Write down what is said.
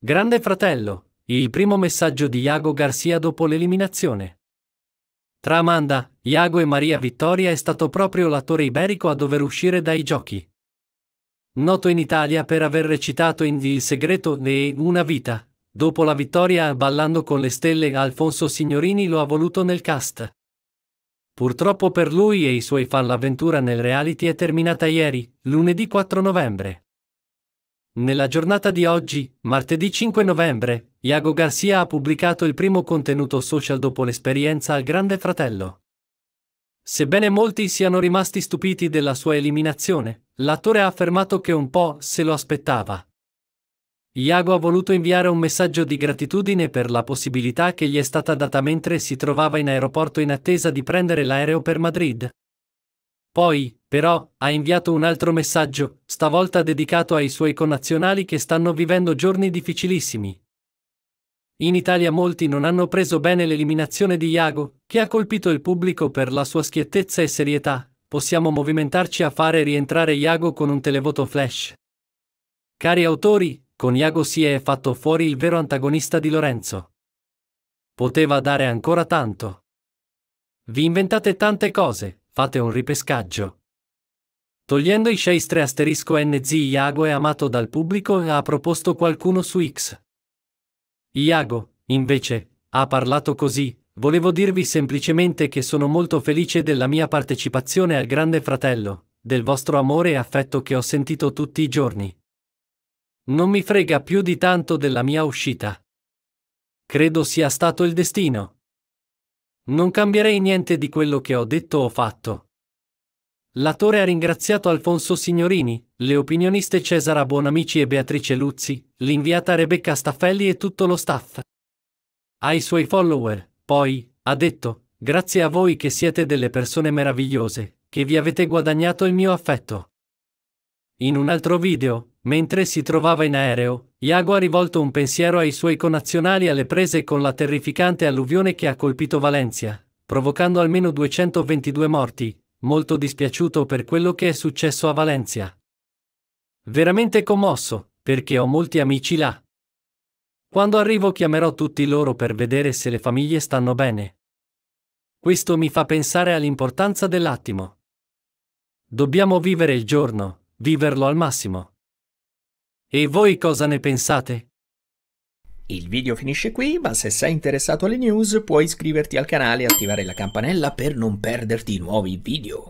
Grande fratello, il primo messaggio di Iago Garcia dopo l'eliminazione. Tra Amanda, Iago e Maria Vittoria è stato proprio l'attore iberico a dover uscire dai giochi. Noto in Italia per aver recitato in Il segreto e Una vita, dopo la vittoria Ballando con le stelle Alfonso Signorini lo ha voluto nel cast. Purtroppo per lui e i suoi fan l'avventura nel reality è terminata ieri, lunedì 4 novembre. Nella giornata di oggi, martedì 5 novembre, Iago Garcia ha pubblicato il primo contenuto social dopo l'esperienza al Grande Fratello. Sebbene molti siano rimasti stupiti della sua eliminazione, l'attore ha affermato che un po' se lo aspettava. Iago ha voluto inviare un messaggio di gratitudine per la possibilità che gli è stata data mentre si trovava in aeroporto in attesa di prendere l'aereo per Madrid. Poi, però, ha inviato un altro messaggio, stavolta dedicato ai suoi connazionali che stanno vivendo giorni difficilissimi. In Italia molti non hanno preso bene l'eliminazione di Iago, che ha colpito il pubblico per la sua schiettezza e serietà. Possiamo movimentarci a fare rientrare Iago con un televoto flash. Cari autori, con Iago si è fatto fuori il vero antagonista di Lorenzo. Poteva dare ancora tanto. Vi inventate tante cose, fate un ripescaggio. Togliendo i Shastre asterisco NZ Iago è amato dal pubblico e ha proposto qualcuno su X. Iago, invece, ha parlato così, volevo dirvi semplicemente che sono molto felice della mia partecipazione al Grande Fratello, del vostro amore e affetto che ho sentito tutti i giorni. Non mi frega più di tanto della mia uscita. Credo sia stato il destino. Non cambierei niente di quello che ho detto o fatto. L'attore ha ringraziato Alfonso Signorini, le opinioniste Cesara Buonamici e Beatrice Luzzi, l'inviata Rebecca Staffelli e tutto lo staff. Ai suoi follower, poi, ha detto, grazie a voi che siete delle persone meravigliose, che vi avete guadagnato il mio affetto. In un altro video, Mentre si trovava in aereo, Iago ha rivolto un pensiero ai suoi connazionali alle prese con la terrificante alluvione che ha colpito Valencia, provocando almeno 222 morti, molto dispiaciuto per quello che è successo a Valencia. Veramente commosso, perché ho molti amici là. Quando arrivo chiamerò tutti loro per vedere se le famiglie stanno bene. Questo mi fa pensare all'importanza dell'attimo. Dobbiamo vivere il giorno, viverlo al massimo. E voi cosa ne pensate? Il video finisce qui, ma se sei interessato alle news puoi iscriverti al canale e attivare la campanella per non perderti nuovi video.